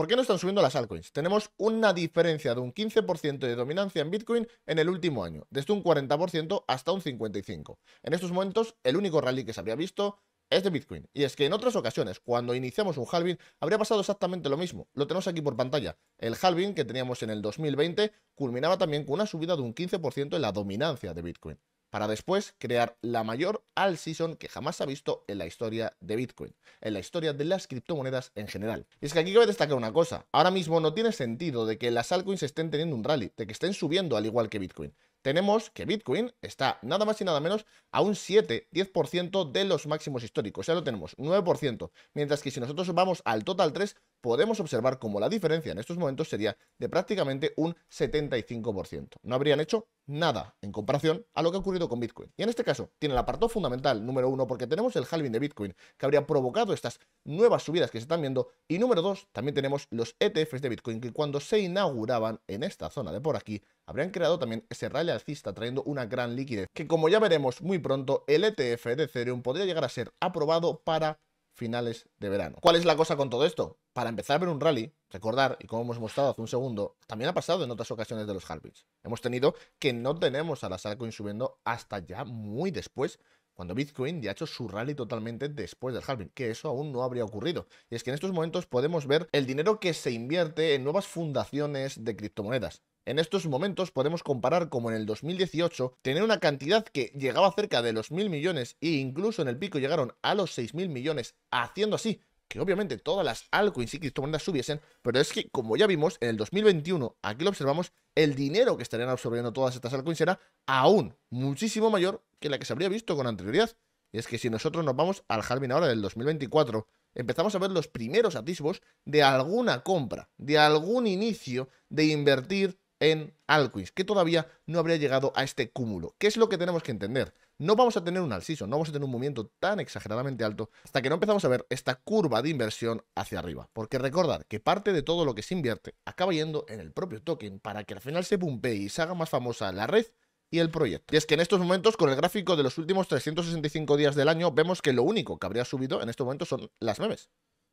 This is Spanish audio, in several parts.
¿Por qué no están subiendo las altcoins? Tenemos una diferencia de un 15% de dominancia en Bitcoin en el último año, desde un 40% hasta un 55%. En estos momentos, el único rally que se había visto es de Bitcoin. Y es que en otras ocasiones, cuando iniciamos un halving, habría pasado exactamente lo mismo. Lo tenemos aquí por pantalla. El halving que teníamos en el 2020 culminaba también con una subida de un 15% en la dominancia de Bitcoin para después crear la mayor all season que jamás ha visto en la historia de Bitcoin, en la historia de las criptomonedas en general. Y es que aquí cabe destacar una cosa, ahora mismo no tiene sentido de que las altcoins estén teniendo un rally, de que estén subiendo al igual que Bitcoin. Tenemos que Bitcoin está nada más y nada menos a un 7-10% de los máximos históricos. Ya lo tenemos, 9%. Mientras que si nosotros vamos al total 3, podemos observar como la diferencia en estos momentos sería de prácticamente un 75%. No habrían hecho nada en comparación a lo que ha ocurrido con Bitcoin. Y en este caso tiene el apartado fundamental, número uno, porque tenemos el halving de Bitcoin que habría provocado estas nuevas subidas que se están viendo. Y número dos, también tenemos los ETFs de Bitcoin que cuando se inauguraban en esta zona de por aquí, habrían creado también ese rally alcista trayendo una gran liquidez. Que como ya veremos muy pronto, el ETF de Ethereum podría llegar a ser aprobado para finales de verano. ¿Cuál es la cosa con todo esto? Para empezar a ver un rally, recordar, y como hemos mostrado hace un segundo, también ha pasado en otras ocasiones de los halvings. Hemos tenido que no tenemos a la sacoin subiendo hasta ya muy después cuando Bitcoin ya ha hecho su rally totalmente después del halving, que eso aún no habría ocurrido. Y es que en estos momentos podemos ver el dinero que se invierte en nuevas fundaciones de criptomonedas. En estos momentos podemos comparar como en el 2018 tener una cantidad que llegaba cerca de los mil millones e incluso en el pico llegaron a los mil millones, haciendo así que obviamente todas las altcoins y criptomonedas subiesen, pero es que, como ya vimos, en el 2021, aquí lo observamos, el dinero que estarían absorbiendo todas estas altcoins era aún muchísimo mayor que la que se habría visto con anterioridad. Y es que si nosotros nos vamos al halving ahora del 2024, empezamos a ver los primeros atisbos de alguna compra, de algún inicio de invertir en altcoins, que todavía no habría llegado a este cúmulo. ¿Qué es lo que tenemos que entender? no vamos a tener un alciso, no vamos a tener un movimiento tan exageradamente alto hasta que no empezamos a ver esta curva de inversión hacia arriba. Porque recordar que parte de todo lo que se invierte acaba yendo en el propio token para que al final se pumpee y se haga más famosa la red y el proyecto. Y es que en estos momentos, con el gráfico de los últimos 365 días del año, vemos que lo único que habría subido en estos momentos son las memes.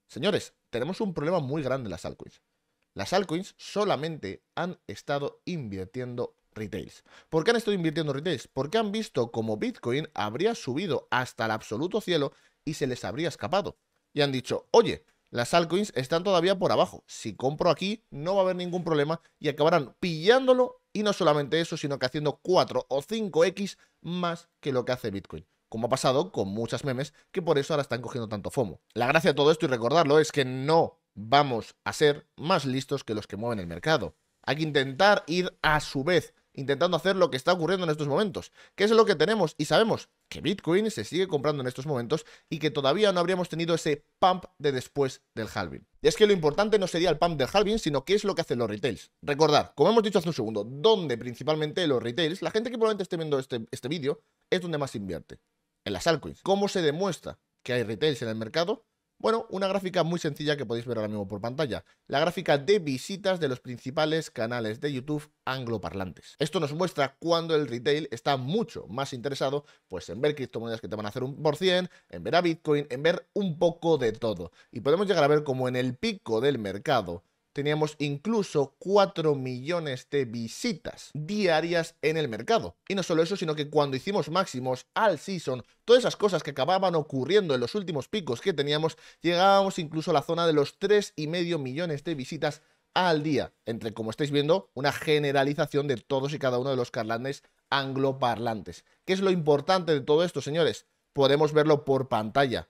Señores, tenemos un problema muy grande en las altcoins. Las altcoins solamente han estado invirtiendo retails. ¿Por qué han estado invirtiendo retails? Porque han visto como Bitcoin habría subido hasta el absoluto cielo y se les habría escapado. Y han dicho, oye, las altcoins están todavía por abajo. Si compro aquí, no va a haber ningún problema y acabarán pillándolo. Y no solamente eso, sino que haciendo 4 o 5x más que lo que hace Bitcoin. Como ha pasado con muchas memes, que por eso ahora están cogiendo tanto FOMO. La gracia de todo esto y recordarlo es que no vamos a ser más listos que los que mueven el mercado. Hay que intentar ir a su vez intentando hacer lo que está ocurriendo en estos momentos, qué es lo que tenemos y sabemos que Bitcoin se sigue comprando en estos momentos y que todavía no habríamos tenido ese pump de después del halving. Y es que lo importante no sería el pump del halving, sino qué es lo que hacen los retails. Recordar, como hemos dicho hace un segundo, donde principalmente los retails, la gente que probablemente esté viendo este, este vídeo, es donde más invierte, en las altcoins. ¿Cómo se demuestra que hay retails en el mercado? Bueno, una gráfica muy sencilla que podéis ver ahora mismo por pantalla. La gráfica de visitas de los principales canales de YouTube angloparlantes. Esto nos muestra cuando el retail está mucho más interesado pues en ver criptomonedas que te van a hacer un por cien, en ver a Bitcoin, en ver un poco de todo. Y podemos llegar a ver como en el pico del mercado teníamos incluso 4 millones de visitas diarias en el mercado. Y no solo eso, sino que cuando hicimos máximos al season, todas esas cosas que acababan ocurriendo en los últimos picos que teníamos, llegábamos incluso a la zona de los 3,5 millones de visitas al día, entre, como estáis viendo, una generalización de todos y cada uno de los carlandes angloparlantes. ¿Qué es lo importante de todo esto, señores? Podemos verlo por pantalla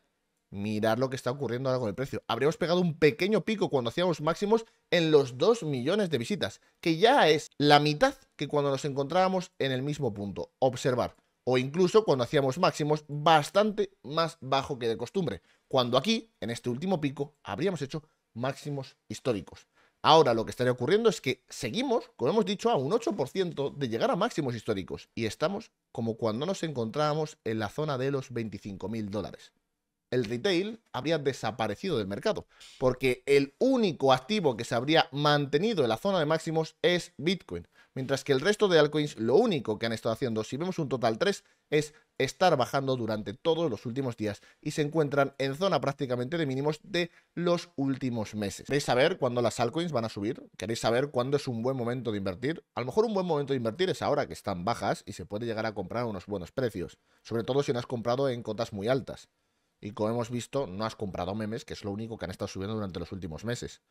mirar lo que está ocurriendo ahora con el precio. Habríamos pegado un pequeño pico cuando hacíamos máximos en los 2 millones de visitas, que ya es la mitad que cuando nos encontrábamos en el mismo punto. Observar. O incluso cuando hacíamos máximos bastante más bajo que de costumbre. Cuando aquí, en este último pico, habríamos hecho máximos históricos. Ahora lo que estaría ocurriendo es que seguimos, como hemos dicho, a un 8% de llegar a máximos históricos y estamos como cuando nos encontrábamos en la zona de los mil dólares el retail habría desaparecido del mercado, porque el único activo que se habría mantenido en la zona de máximos es Bitcoin, mientras que el resto de altcoins lo único que han estado haciendo, si vemos un total 3, es estar bajando durante todos los últimos días y se encuentran en zona prácticamente de mínimos de los últimos meses. ¿Queréis saber cuándo las altcoins van a subir? ¿Queréis saber cuándo es un buen momento de invertir? A lo mejor un buen momento de invertir es ahora que están bajas y se puede llegar a comprar a unos buenos precios, sobre todo si no has comprado en cotas muy altas. Y como hemos visto, no has comprado memes, que es lo único que han estado subiendo durante los últimos meses.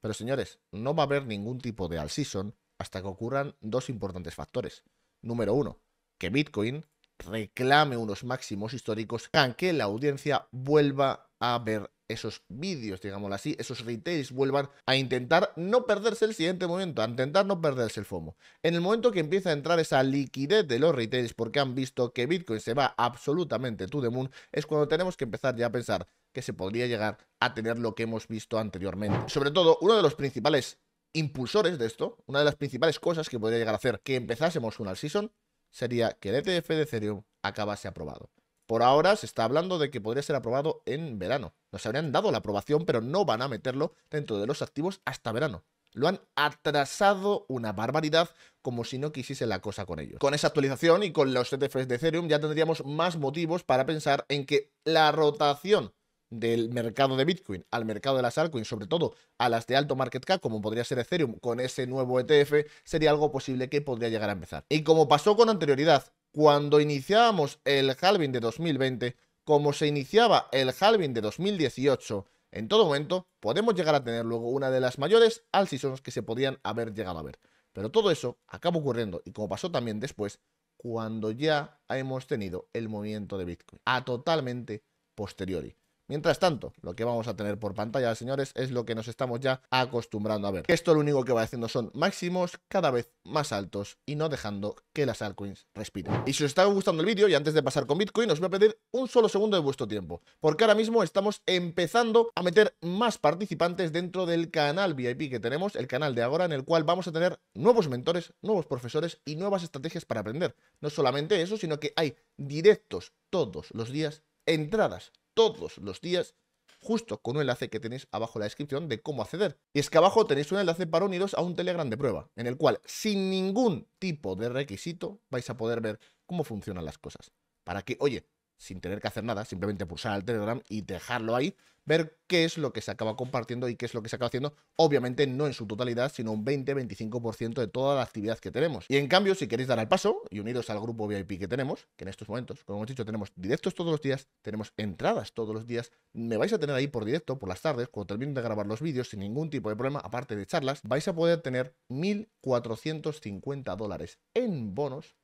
Pero señores, no va a haber ningún tipo de all season hasta que ocurran dos importantes factores. Número uno, que Bitcoin reclame unos máximos históricos, que la audiencia vuelva a ver esos vídeos, digámoslo así, esos retails vuelvan a intentar no perderse el siguiente momento, a intentar no perderse el FOMO. En el momento que empieza a entrar esa liquidez de los retails porque han visto que Bitcoin se va absolutamente to the moon, es cuando tenemos que empezar ya a pensar que se podría llegar a tener lo que hemos visto anteriormente. Sobre todo, uno de los principales impulsores de esto, una de las principales cosas que podría llegar a hacer que empezásemos una season sería que el ETF de Ethereum acabase aprobado. Por ahora se está hablando de que podría ser aprobado en verano. Nos habrían dado la aprobación, pero no van a meterlo dentro de los activos hasta verano. Lo han atrasado una barbaridad como si no quisiese la cosa con ellos. Con esa actualización y con los ETFs de Ethereum ya tendríamos más motivos para pensar en que la rotación del mercado de Bitcoin al mercado de las altcoins, sobre todo a las de alto market cap, como podría ser Ethereum con ese nuevo ETF, sería algo posible que podría llegar a empezar. Y como pasó con anterioridad, cuando iniciábamos el halving de 2020, como se iniciaba el halving de 2018, en todo momento podemos llegar a tener luego una de las mayores seasons que se podían haber llegado a ver. Pero todo eso acaba ocurriendo, y como pasó también después, cuando ya hemos tenido el movimiento de Bitcoin, a totalmente posteriori. Mientras tanto, lo que vamos a tener por pantalla, señores, es lo que nos estamos ya acostumbrando a ver. Esto lo único que va haciendo son máximos cada vez más altos y no dejando que las altcoins respiren. Y si os está gustando el vídeo y antes de pasar con Bitcoin, os voy a pedir un solo segundo de vuestro tiempo, porque ahora mismo estamos empezando a meter más participantes dentro del canal VIP que tenemos, el canal de ahora, en el cual vamos a tener nuevos mentores, nuevos profesores y nuevas estrategias para aprender. No solamente eso, sino que hay directos todos los días entradas todos los días justo con un enlace que tenéis abajo en la descripción de cómo acceder. Y es que abajo tenéis un enlace para uniros a un Telegram de prueba, en el cual sin ningún tipo de requisito vais a poder ver cómo funcionan las cosas. Para que, oye, sin tener que hacer nada, simplemente pulsar al Telegram y dejarlo ahí, ver qué es lo que se acaba compartiendo y qué es lo que se acaba haciendo, obviamente no en su totalidad, sino un 20-25% de toda la actividad que tenemos. Y en cambio, si queréis dar al paso y uniros al grupo VIP que tenemos, que en estos momentos, como hemos dicho, tenemos directos todos los días, tenemos entradas todos los días, me vais a tener ahí por directo, por las tardes, cuando termine de grabar los vídeos, sin ningún tipo de problema, aparte de charlas, vais a poder tener 1.450 dólares en bonos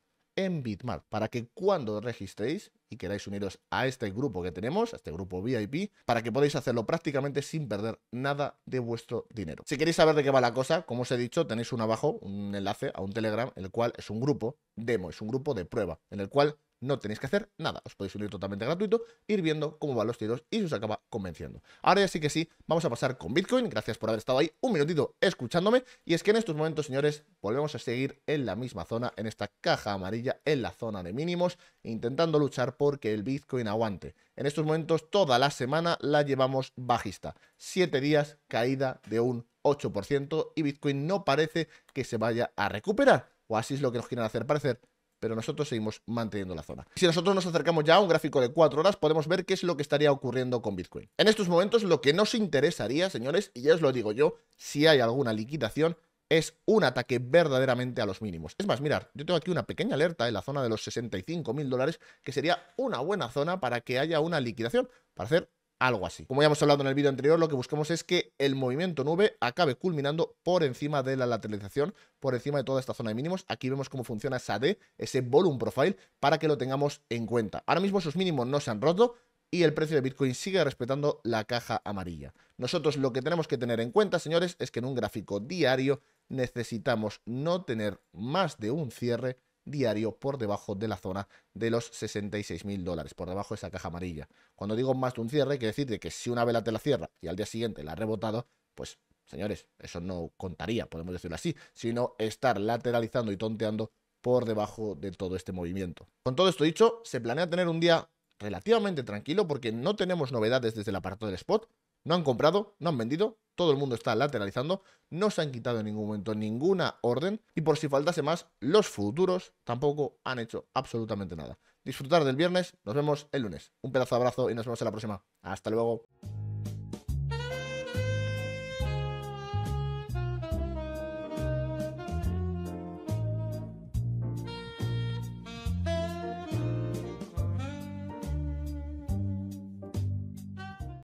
en bitmap para que cuando registréis y queráis uniros a este grupo que tenemos, a este grupo VIP, para que podáis hacerlo prácticamente sin perder nada de vuestro dinero. Si queréis saber de qué va la cosa, como os he dicho, tenéis un abajo, un enlace a un Telegram, el cual es un grupo demo, es un grupo de prueba, en el cual no tenéis que hacer nada. Os podéis unir totalmente gratuito, ir viendo cómo van los tiros y se os acaba convenciendo. Ahora ya sí que sí, vamos a pasar con Bitcoin. Gracias por haber estado ahí un minutito escuchándome. Y es que en estos momentos, señores, volvemos a seguir en la misma zona, en esta caja amarilla, en la zona de mínimos, intentando luchar porque el Bitcoin aguante. En estos momentos, toda la semana la llevamos bajista. Siete días caída de un 8% y Bitcoin no parece que se vaya a recuperar. O así es lo que nos quieren hacer parecer pero nosotros seguimos manteniendo la zona. Si nosotros nos acercamos ya a un gráfico de 4 horas, podemos ver qué es lo que estaría ocurriendo con Bitcoin. En estos momentos lo que nos interesaría, señores, y ya os lo digo yo, si hay alguna liquidación, es un ataque verdaderamente a los mínimos. Es más, mirar, yo tengo aquí una pequeña alerta en la zona de los 65 mil dólares, que sería una buena zona para que haya una liquidación, para hacer algo así. Como ya hemos hablado en el vídeo anterior, lo que buscamos es que el movimiento nube acabe culminando por encima de la lateralización, por encima de toda esta zona de mínimos. Aquí vemos cómo funciona esa D, ese volume profile, para que lo tengamos en cuenta. Ahora mismo sus mínimos no se han roto, y el precio de Bitcoin sigue respetando la caja amarilla. Nosotros lo que tenemos que tener en cuenta, señores, es que en un gráfico diario necesitamos no tener más de un cierre diario por debajo de la zona de los 66 mil dólares, por debajo de esa caja amarilla. Cuando digo más de un cierre, quiere decir que si una vela te la cierra y al día siguiente la ha rebotado, pues señores, eso no contaría, podemos decirlo así, sino estar lateralizando y tonteando por debajo de todo este movimiento. Con todo esto dicho, se planea tener un día relativamente tranquilo porque no tenemos novedades desde el apartado del spot, no han comprado, no han vendido, todo el mundo está lateralizando, no se han quitado en ningún momento ninguna orden y por si faltase más, los futuros tampoco han hecho absolutamente nada. Disfrutar del viernes, nos vemos el lunes. Un pedazo de abrazo y nos vemos en la próxima. Hasta luego.